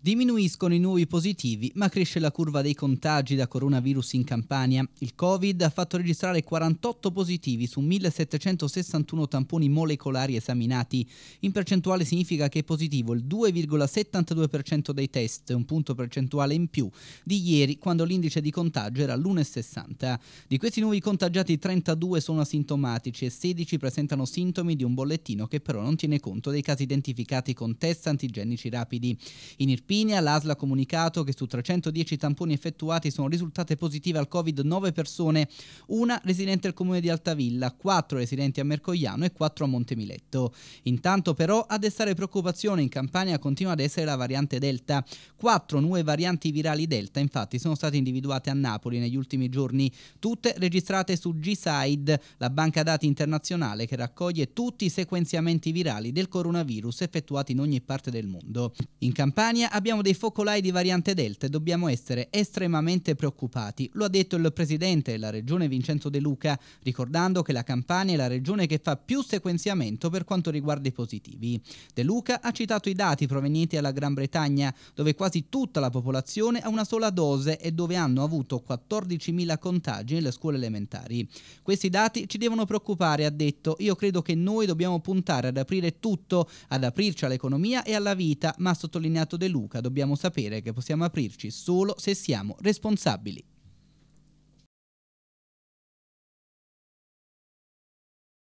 Diminuiscono i nuovi positivi, ma cresce la curva dei contagi da coronavirus in Campania. Il Covid ha fatto registrare 48 positivi su 1761 tamponi molecolari esaminati. In percentuale significa che è positivo il 2,72% dei test, un punto percentuale in più di ieri quando l'indice di contagio era l'1,60. Di questi nuovi contagiati 32 sono asintomatici e 16 presentano sintomi di un bollettino che però non tiene conto dei casi identificati con test antigenici rapidi. In Irpinia l'ASL ha comunicato che su 310 tamponi effettuati sono risultate positive al Covid 9 persone, una residente al comune di Altavilla, 4 residenti a Mercogliano e 4 a Montemiletto. Intanto però a destare preoccupazione in Campania continua ad essere la variante Delta. Quattro nuove varianti virali Delta infatti sono state individuate a Napoli negli ultimi giorni, tutte registrate su G-Side, la banca dati internazionale che raccoglie tutti i sequenziamenti virali del coronavirus effettuati in ogni parte del mondo. In Campania a abbiamo dei focolai di variante Delta e dobbiamo essere estremamente preoccupati. Lo ha detto il presidente della regione Vincenzo De Luca, ricordando che la Campania è la regione che fa più sequenziamento per quanto riguarda i positivi. De Luca ha citato i dati provenienti dalla Gran Bretagna, dove quasi tutta la popolazione ha una sola dose e dove hanno avuto 14.000 contagi nelle scuole elementari. Questi dati ci devono preoccupare, ha detto. Io credo che noi dobbiamo puntare ad aprire tutto, ad aprirci all'economia e alla vita, ma ha sottolineato De Luca Luca, dobbiamo sapere che possiamo aprirci solo se siamo responsabili.